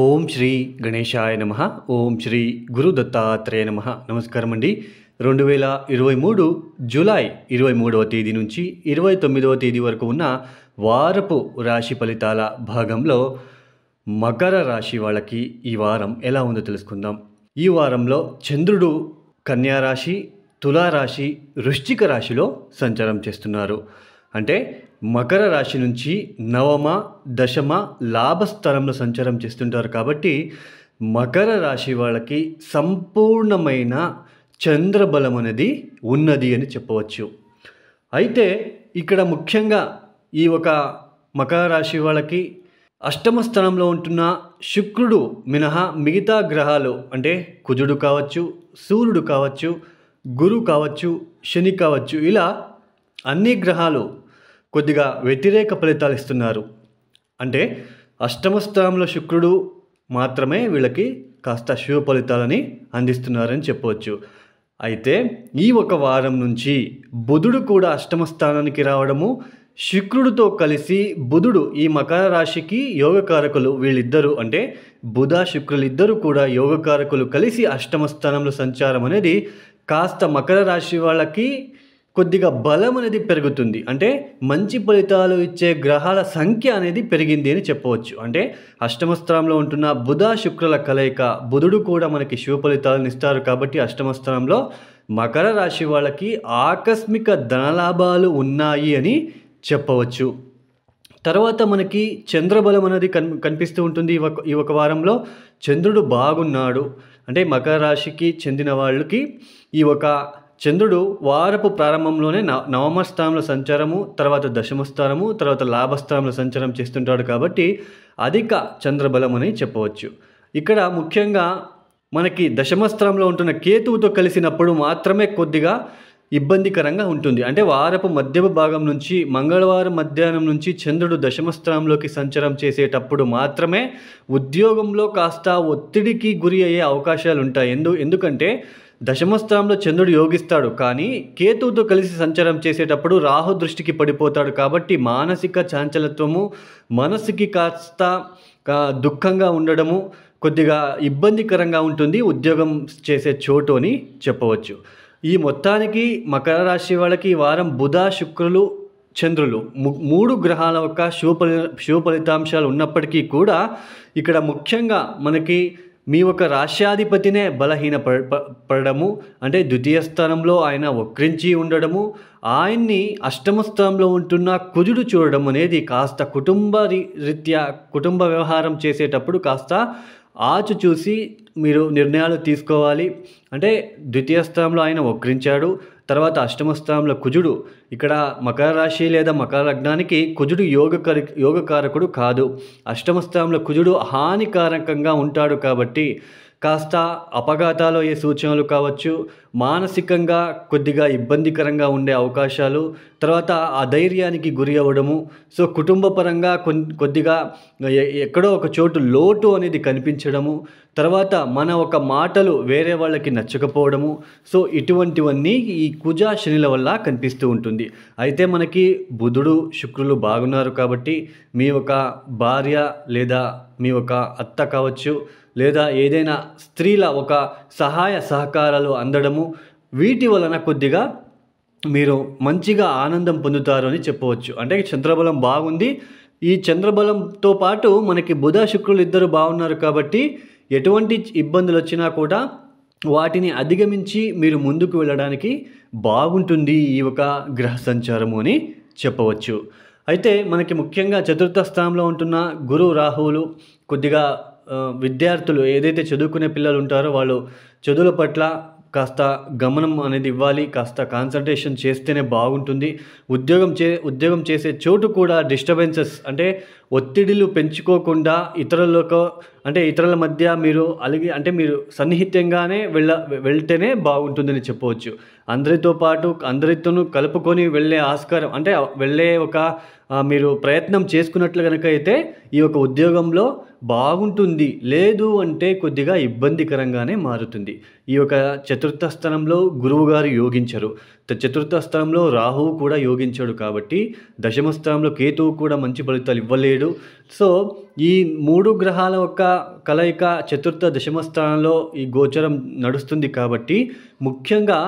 ఓం శ్రీ గణేశాయ నమ ఓం శ్రీ గురు దత్తాత్రేయ నమ నమస్కారం అండి రెండు వేల ఇరవై మూడు జూలై ఇరవై మూడవ తేదీ నుంచి ఇరవై తొమ్మిదవ తేదీ వరకు ఉన్న వారపు రాశి ఫలితాల భాగంలో మకర రాశి వాళ్ళకి ఈ వారం ఎలా ఉందో తెలుసుకుందాం ఈ వారంలో చంద్రుడు కన్యారాశి తులారాశి వృశ్చిక రాశిలో సంచారం చేస్తున్నారు అంటే మకర రాశి నుంచి నవమ దశమ లాభస్థలంలో సంచారం చేస్తుంటారు కాబట్టి మకర రాశి వాళ్ళకి సంపూర్ణమైన చంద్రబలం అనేది ఉన్నది అని చెప్పవచ్చు అయితే ఇక్కడ ముఖ్యంగా ఈ ఒక మకర రాశి వాళ్ళకి అష్టమ స్థానంలో ఉంటున్న శుక్రుడు మినహా మిగతా గ్రహాలు అంటే కుజుడు కావచ్చు సూర్యుడు కావచ్చు గురు కావచ్చు శని కావచ్చు ఇలా అన్ని గ్రహాలు కొద్దిగా వ్యతిరేక ఫలితాలు ఇస్తున్నారు అంటే అష్టమ స్థానంలో శుక్రుడు మాత్రమే వీళ్ళకి కాస్త శుభ ఫలితాలని అందిస్తున్నారని చెప్పవచ్చు అయితే ఈ ఒక వారం నుంచి బుధుడు కూడా అష్టమ స్థానానికి రావడము శుక్రుడితో కలిసి బుధుడు ఈ మకర రాశికి యోగకారకులు వీళ్ళిద్దరూ అంటే బుధ శుక్రులిద్దరూ కూడా యోగకారకులు కలిసి అష్టమ స్థానంలో సంచారం అనేది కాస్త మకర రాశి వాళ్ళకి కొద్దిగా బలం అనేది పెరుగుతుంది అంటే మంచి ఫలితాలు ఇచ్చే గ్రహాల సంఖ్య అనేది పెరిగింది అని చెప్పవచ్చు అంటే అష్టమస్థానంలో ఉంటున్న బుధ శుక్రుల కలయిక బుధుడు కూడా మనకి శివ ఫలితాలను ఇస్తారు కాబట్టి అష్టమస్థానంలో మకర రాశి వాళ్ళకి ఆకస్మిక ధనలాభాలు ఉన్నాయి అని చెప్పవచ్చు తర్వాత మనకి చంద్రబలం అనేది కన్ కనిపిస్తూ ఉంటుంది ఈ ఒక ఈ ఒక వారంలో చంద్రుడు బాగున్నాడు అంటే మకర రాశికి చెందిన వాళ్ళకి ఈ ఒక చంద్రుడు వారపు ప్రారంభంలోనే నవమ స్థానంలో సంచారము తర్వాత దశమస్థానము తర్వాత లాభస్థానంలో సంచారం చేస్తుంటాడు కాబట్టి అధిక చంద్రబలం అని చెప్పవచ్చు ఇక్కడ ముఖ్యంగా మనకి దశమస్థానంలో ఉంటున్న కేతువుతో కలిసినప్పుడు మాత్రమే కొద్దిగా ఇబ్బందికరంగా ఉంటుంది అంటే వారపు మధ్య భాగం నుంచి మంగళవారం మధ్యాహ్నం నుంచి చంద్రుడు దశమస్థానంలోకి సంచారం చేసేటప్పుడు మాత్రమే ఉద్యోగంలో కాస్త ఒత్తిడికి గురి అయ్యే అవకాశాలు ఉంటాయి ఎందు ఎందుకంటే దశమస్థానంలో చంద్రుడు యోగిస్తాడు కానీ కేతువుతో కలిసి సంచారం చేసేటప్పుడు రాహు దృష్టికి పడిపోతాడు కాబట్టి మానసిక చాంచలత్వము మనసుకి కాస్త దుఃఖంగా ఉండడము కొద్దిగా ఇబ్బందికరంగా ఉంటుంది ఉద్యోగం చేసే చోటు అని చెప్పవచ్చు ఈ మొత్తానికి మకర రాశి వాళ్ళకి వారం బుధ శుక్రులు చంద్రులు మూడు గ్రహాల యొక్క శుభ ఫలి శుభ ఫలితాంశాలు ఉన్నప్పటికీ కూడా ఇక్కడ ముఖ్యంగా మనకి మీ యొక్క రాష్ట్రాధిపతినే బలహీన పడము అంటే ద్వితీయ స్థానంలో ఆయన వక్రించి ఉండడము ఆయన్ని అష్టమ స్థానంలో ఉంటున్న కుజుడు చూడడం అనేది కాస్త కుటుంబ రీత్యా కుటుంబ వ్యవహారం చేసేటప్పుడు కాస్త ఆచు చూసి మీరు నిర్ణయాలు తీసుకోవాలి అంటే ద్వితీయ స్థానంలో ఆయన వక్రించాడు తర్వాత అష్టమ స్థానంలో కుజుడు ఇక్కడ మకర రాశి లేదా మకర లగ్నానికి కుజుడు యోగకరి యోగకారకుడు కాదు అష్టమ స్థానంలో కుజుడు హానికారకంగా ఉంటాడు కాబట్టి కాస్త అపఘాతాలు అయ్యే సూచనలు కావచ్చు మానసికంగా కొద్దిగా ఇబ్బందికరంగా ఉండే అవకాశాలు తర్వాత ఆ ధైర్యానికి గురి అవ్వడము సో కుటుంబ పరంగా కొద్దిగా ఎక్కడో ఒక చోటు లోటు అనేది కనిపించడము తర్వాత మన ఒక మాటలు వేరే వాళ్ళకి నచ్చకపోవడము సో ఇటువంటివన్నీ ఈ కుజా శనిల వల్ల కనిపిస్తూ ఉంటుంది అయితే మనకి బుధుడు శుక్రులు బాగున్నారు కాబట్టి మీ ఒక భార్య లేదా మీ ఒక అత్త కావచ్చు లేదా ఏదైనా స్త్రీల ఒక సహాయ సహకారాలు అందడము వీటి వలన కొద్దిగా మీరు మంచిగా ఆనందం పొందుతారు అని చెప్పవచ్చు అంటే చంద్రబలం బాగుంది ఈ చంద్రబలంతో పాటు మనకి బుధ శుక్రులు ఇద్దరు బాగున్నారు కాబట్టి ఎటువంటి ఇబ్బందులు వచ్చినా కూడా వాటిని అధిగమించి మీరు ముందుకు వెళ్ళడానికి బాగుంటుంది ఈ ఒక గ్రహ సంచారము అని చెప్పవచ్చు అయితే మనకి ముఖ్యంగా చతుర్థ స్థానంలో ఉంటున్న గురు రాహువులు కొద్దిగా విద్యార్థులు ఏదైతే చదువుకునే పిల్లలు ఉంటారో వాళ్ళు చదువుల పట్ల కాస్త గమనం అనేది ఇవ్వాలి కాస్త కాన్సన్ట్రేషన్ చేస్తేనే బాగుంటుంది ఉద్యోగం చే ఉద్యోగం చేసే చోటు కూడా డిస్టర్బెన్సెస్ అంటే ఒత్తిడిలు పెంచుకోకుండా ఇతరులకు అంటే ఇతరుల మధ్య మీరు అలిగి అంటే మీరు సన్నిహితంగానే వెళ్ళ వెళ్తేనే బాగుంటుందని చెప్పవచ్చు అందరితో పాటు అందరితోనూ కలుపుకొని వెళ్ళే ఆస్కారం అంటే వెళ్ళే ఒక మీరు ప్రయత్నం చేసుకున్నట్లు కనుక అయితే ఈ యొక్క ఉద్యోగంలో బాగుంటుంది లేదు అంటే కొద్దిగా ఇబ్బందికరంగానే మారుతుంది ఈ యొక్క చతుర్థ స్థానంలో గురువుగారు యోగించరు చతుర్థ స్థానంలో రాహువు కూడా యోగించాడు కాబట్టి దశమ స్థానంలో కేతువు కూడా మంచి ఫలితాలు ఇవ్వలేడు సో ఈ మూడు గ్రహాల యొక్క కలయిక చతుర్థ దశమ స్థానంలో ఈ గోచరం నడుస్తుంది కాబట్టి ముఖ్యంగా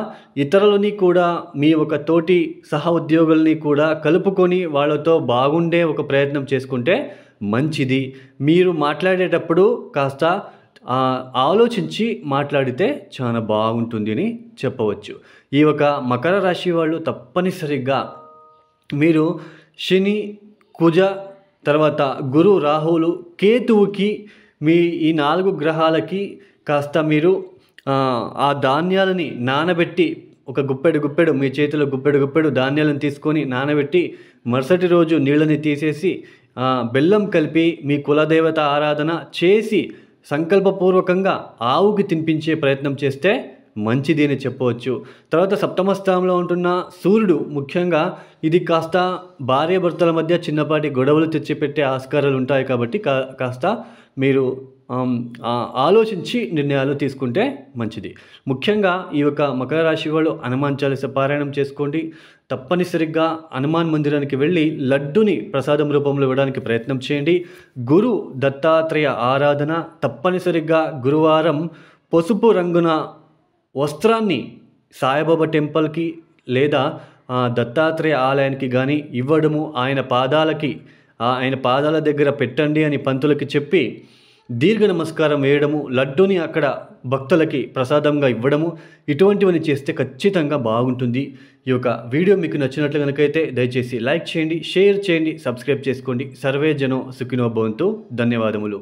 ఇతరులని కూడా మీ ఒక తోటి సహ ఉద్యోగుల్ని కూడా కలుపుకొని వాళ్ళతో బాగుండే ఒక ప్రయత్నం చేసుకుంటే మంచిది మీరు మాట్లాడేటప్పుడు కాస్త ఆలోచించి మాట్లాడితే చాలా బాగుంటుంది అని చెప్పవచ్చు ఈ ఒక మకర రాశి వాళ్ళు తప్పనిసరిగా మీరు శని కుజ తర్వాత గురు రాహులు కేతువుకి మీ ఈ నాలుగు గ్రహాలకి కాస్త మీరు ఆ ధాన్యాలని నానబెట్టి ఒక గుప్పెడు గుప్పెడు మీ చేతిలో గుప్పెడు గుప్పెడు ధాన్యాలను తీసుకొని నానబెట్టి మరుసటి రోజు నీళ్ళని తీసేసి బెల్లం కలిపి మీ కులదేవత ఆరాధన చేసి సంకల్పపూర్వకంగా ఆవుకి తినిపించే ప్రయత్నం చేస్తే మంచిది అని చెప్పవచ్చు తర్వాత సప్తమ స్థానంలో ఉంటున్న సూర్యుడు ముఖ్యంగా ఇది కాస్త భార్యాభర్తల మధ్య చిన్నపాటి గొడవలు తెచ్చిపెట్టే ఆస్కారాలు ఉంటాయి కాబట్టి కా కాస్త మీరు ఆలోచించి నిర్ణయాలు తీసుకుంటే మంచిది ముఖ్యంగా ఈ యొక్క మకర రాశి వాళ్ళు హనుమాన్ చాలీస పారాయణం చేసుకోండి తప్పనిసరిగా హనుమాన్ మందిరానికి వెళ్ళి లడ్డుని ప్రసాదం రూపంలో ఇవ్వడానికి ప్రయత్నం చేయండి గురు దత్తాత్రేయ ఆరాధన తప్పనిసరిగా గురువారం పసుపు రంగున వస్త్రాన్ని సాయిబాబా టెంపుల్కి లేదా దత్తాత్రేయ ఆలయానికి కానీ ఇవ్వడము ఆయన పాదాలకి ఆయన పాదాల దగ్గర పెట్టండి అని పంతులకి చెప్పి దీర్ఘ నమస్కారం వేయడము లడ్డూని అక్కడ భక్తులకి ప్రసాదంగా ఇవ్వడము ఇటువంటివన్నీ చేస్తే ఖచ్చితంగా బాగుంటుంది ఈ యొక్క వీడియో మీకు నచ్చినట్లు కనుకైతే దయచేసి లైక్ చేయండి షేర్ చేయండి సబ్స్క్రైబ్ చేసుకోండి సర్వే జనం సుఖినోభవంతో ధన్యవాదములు